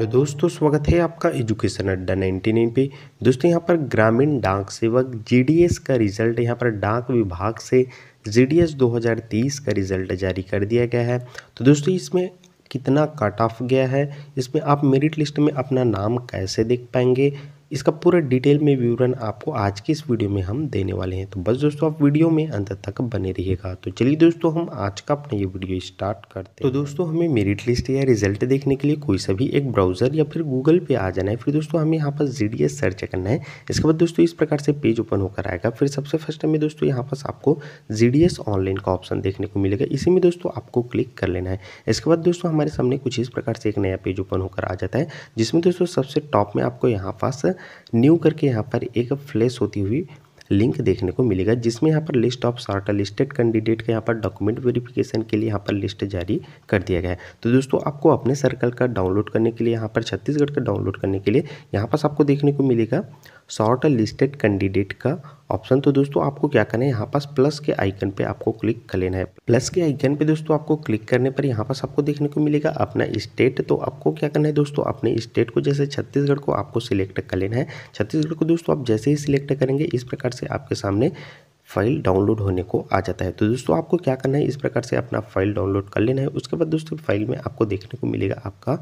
hello दोस्तों स्वागत है आपका एजुकेशन अड्डा नाइन्टी नाइन पे दोस्तों यहाँ पर ग्रामीण डाक सेवक जीडीएस का रिजल्ट यहाँ पर डाक विभाग से जीडीएस 2030 का रिजल्ट जारी कर दिया गया है तो दोस्तों इसमें कितना कट ऑफ गया है इसमें आप मेरिट लिस्ट में अपना नाम कैसे देख पाएंगे इसका पूरा डिटेल में विवरण आपको आज की इस वीडियो में हम देने वाले हैं तो बस दोस्तों आप वीडियो में अंत तक बने रहिएगा तो चलिए दोस्तों हम आज का अपना ये वीडियो स्टार्ट करते हैं तो दोस्तों हमें मेरिट लिस्ट या रिजल्ट देखने के लिए कोई सा भी एक ब्राउजर या फिर गूगल पे आ जाना है फिर दोस्तों हमें यहाँ पर जी सर्च करना है इसके बाद दोस्तों इस प्रकार से पेज ओपन होकर आएगा फिर सबसे फर्स्ट हमें दोस्तों यहाँ पास आपको जी ऑनलाइन का ऑप्शन देखने को मिलेगा इसी में दोस्तों आपको क्लिक कर लेना है इसके बाद दोस्तों हमारे सामने कुछ इस प्रकार से एक नया पेज ओपन होकर आ जाता है जिसमें दोस्तों सबसे टॉप में आपको यहाँ पास न्यू करके यहाँ पर एक फ्लैश होती हुई लिंक देखने को मिलेगा जिसमें यहाँ पर list of short listed candidate का यहाँ पर डॉक्यूमेंट वेरिफिकेशन के लिए यहाँ पर लिस्ट जारी कर दिया गया है तो दोस्तों आपको अपने सर्कल का डाउनलोड करने के लिए यहाँ पर छत्तीसगढ़ का डाउनलोड करने के लिए यहाँ पर आपको देखने को मिलेगा शॉर्ट लिस्टेड कैंडिडेट का ऑप्शन तो दोस्तों आपको क्या करना है यहाँ पास प्लस के आइकन पे आपको क्लिक कर लेना है प्लस के आइकन पे दोस्तों आपको क्लिक करने पर यहाँ पास आपको देखने को मिलेगा अपना स्टेट तो आपको क्या करना है दोस्तों अपने स्टेट को जैसे छत्तीसगढ़ को आपको सिलेक्ट कर लेना है छत्तीसगढ़ को दोस्तों आप जैसे ही सिलेक्ट करेंगे इस प्रकार से आपके सामने फाइल डाउनलोड होने को आ जाता है तो दोस्तों आपको क्या करना है इस प्रकार से अपना फाइल डाउनलोड कर लेना है उसके बाद दोस्तों फाइल में आपको देखने को मिलेगा आपका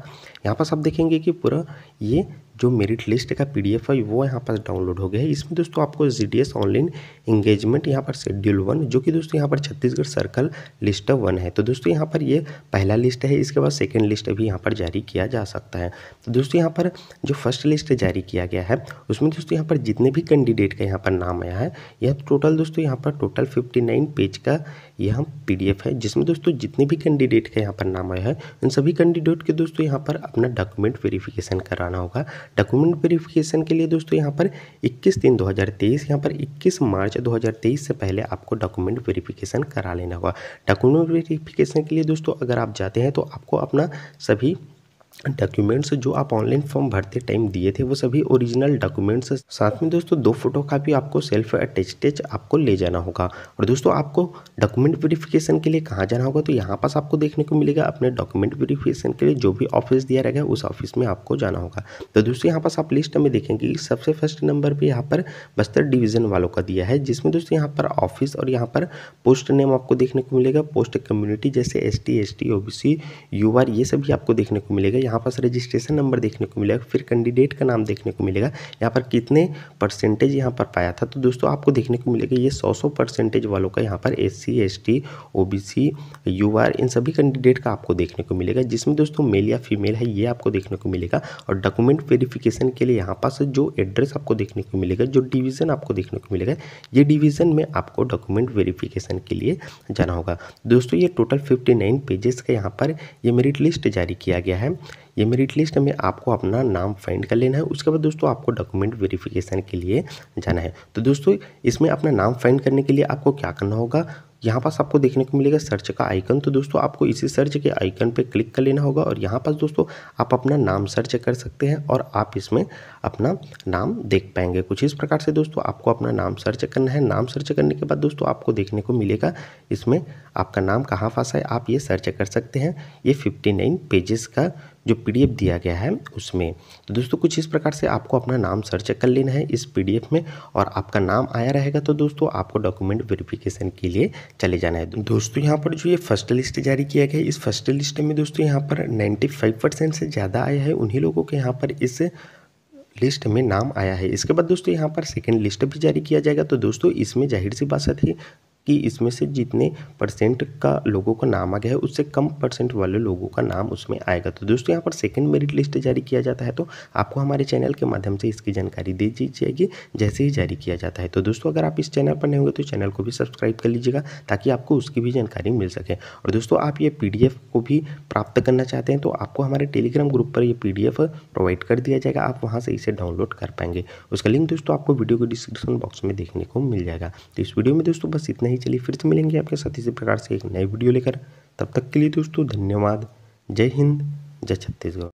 यहाँ पास आप देखेंगे कि पूरा ये जो मेरिट लिस्ट का पी डी एफ है वो यहाँ पर डाउनलोड हो गया है इसमें दोस्तों आपको G D S online engagement यहाँ पर शेड्यूल वन जो कि दोस्तों यहाँ पर छत्तीसगढ़ सर्कल लिस्ट वन है तो दोस्तों यहाँ पर ये पहला लिस्ट है इसके बाद सेकेंड लिस्ट भी यहाँ पर जारी किया जा सकता है तो दोस्तों यहाँ पर जो फर्स्ट लिस्ट जारी किया गया है उसमें दोस्तों यहाँ पर जितने भी कैंडिडेट का यहाँ पर नाम आया है यह टोटल दोस्तों यहाँ पर टोटल फिफ्टी नाइन पेज का यहाँ पी है जिसमें दोस्तों जितने भी कैंडिडेट का यहाँ पर नाम आया है उन सभी कैंडिडेट के दोस्तों यहाँ पर अपना डॉक्यूमेंट वेरिफिकेशन कराना होगा डॉक्यूमेंट वेरिफिकेशन के लिए दोस्तों यहाँ पर 21 तीन 2023 यहाँ पर 21 मार्च 2023 से पहले आपको डॉक्यूमेंट वेरीफिकेशन करा लेना होगा डॉक्यूमेंट वेरीफिकेशन के लिए दोस्तों अगर आप जाते हैं तो आपको अपना सभी डॉक्यूमेंट्स जो आप ऑनलाइन फॉर्म भरते टाइम दिए थे वो सभी ओरिजिनल डॉक्यूमेंट्स साथ में दोस्तों दो फोटो कापी आपको सेल्फ अटेस्टेज आपको ले जाना होगा और दोस्तों आपको डॉक्यूमेंट वेरिफिकेशन के लिए कहाँ जाना होगा तो यहाँ पास आपको देखने को मिलेगा अपने डॉक्यूमेंट वेरिफिकेशन के लिए जो भी ऑफिस दिया रहेगा उस ऑफिस में आपको जाना होगा तो दोस्तों यहाँ पास आप लिस्ट में देखेंगे सबसे फर्स्ट नंबर पर यहाँ पर बस्तर डिवीजन वालों का दिया है जिसमें दोस्तों यहाँ पर ऑफिस और यहाँ पर पोस्ट नेम आपको देखने को मिलेगा पोस्ट कम्युनिटी जैसे S T S T O B C U R ये सभी आपको देखने को मिलेगा यहाँ पर रजिस्ट्रेशन नंबर देखने को मिलेगा फिर कैंडिडेट का नाम देखने को मिलेगा यहाँ पर कितने परसेंटेज यहाँ पर पाया था तो दोस्तों आपको देखने को मिलेगा ये सौ सौ परसेंटेज वालों का यहाँ पर S C S T O B C U R इन सभी कैंडिडेट का आपको देखने को मिलेगा जिसमें दोस्तों मेल या फीमेल है ये आपको देखने को मिलेगा और डॉक्यूमेंट वेरिफिकेशन के लिए यहाँ पास जो एड्रेस आपको देखने को मिलेगा जो डिवीज़न आपको देखने को मिलेगा ये डिवीज़न में आपको डॉक्यूमेंट वेरिफिकेशन के लिए जाना होगा दोस्तों ये टोटल फिफ्टी नाइन पेजेस का यहाँ पर ये मेरिट लिस्ट जारी किया गया है ये मेरिट लिस्ट में आपको अपना नाम फाइंड कर लेना है उसके बाद दोस्तों आपको डॉक्यूमेंट वेरिफिकेशन के लिए जाना है तो दोस्तों इसमें अपना नाम फाइंड करने के लिए आपको क्या करना होगा यहाँ पास आपको देखने को मिलेगा सर्च का आइकन तो दोस्तों आपको इसी सर्च के आइकन पे क्लिक कर लेना होगा और यहाँ पास दोस्तों आप अपना नाम सर्च कर सकते हैं और आप इसमें अपना नाम देख पाएंगे कुछ इस प्रकार से दोस्तों आपको अपना नाम सर्च करना है नाम सर्च करने के बाद दोस्तों आपको देखने को मिलेगा इसमें आपका नाम कहाँ फंसा है आप ये सर्च कर सकते हैं ये फिफ्टी नाइन पेजेस का जो पीडीएफ दिया गया है उसमें तो दोस्तों कुछ इस प्रकार से आपको अपना नाम सर्च कर लेना है इस पीडीएफ में और आपका नाम आया रहेगा तो दोस्तों आपको डॉक्यूमेंट वेरिफिकेशन के लिए चले जाना है दोस्तों यहाँ पर जो ये फर्स्ट लिस्ट जारी किया गया है इस फर्स्ट लिस्ट में दोस्तों यहाँ पर नाइन्टी फाइव परसेंट से ज़्यादा आया है उन्हीं लोगों के यहाँ पर इस लिस्ट में नाम आया है इसके बाद दोस्तों यहाँ पर सेकेंड लिस्ट भी जारी किया जाएगा तो दोस्तों इसमें जाहिर सी बात है कि इसमें से जितने परसेंट का लोगों का नाम आ गया है उससे कम परसेंट वाले लोगों का नाम उसमें आएगा तो दोस्तों यहाँ पर सेकंड मेरिट लिस्ट जारी किया जाता है तो आपको हमारे चैनल के माध्यम से इसकी जानकारी दे दी जाएगी जैसे ही जारी किया जाता है तो दोस्तों अगर आप इस चैनल पर नहीं होंगे तो चैनल को भी सब्सक्राइब कर लीजिएगा ताकि आपको उसकी भी जानकारी मिल सके और दोस्तों आप ये पी को भी प्राप्त करना चाहते हैं तो आपको हमारे टेलीग्राम ग्रुप पर यह पी प्रोवाइड कर दिया जाएगा आप वहाँ से इसे डाउनलोड कर पाएंगे उसका लिंक दोस्तों आपको वीडियो को डिस्क्रिप्शन बॉक्स में देखने को मिल जाएगा तो इस वीडियो में दोस्तों बस इतना ही चलिए फिर से मिलेंगे आपके साथ इसी प्रकार से एक नई वीडियो लेकर तब तक के लिए दोस्तों धन्यवाद जय हिंद जय छत्तीसगढ़